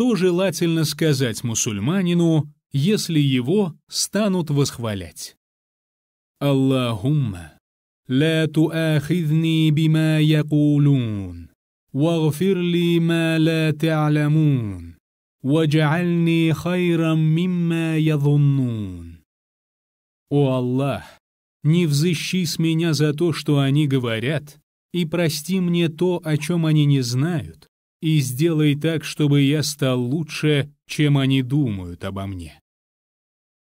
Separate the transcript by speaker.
Speaker 1: Что желательно сказать мусульманину, если его станут восхвалять? Аллахумма, ла туахидни бима якулун, вагфир ли ма ла та'ламун, ваджальни хайрам мимма ядуннун. О Аллах, не взыщи с меня за то, что они говорят, и прости мне то, о чем они не знают, и сделай так, чтобы я стал лучше, чем они думают обо мне.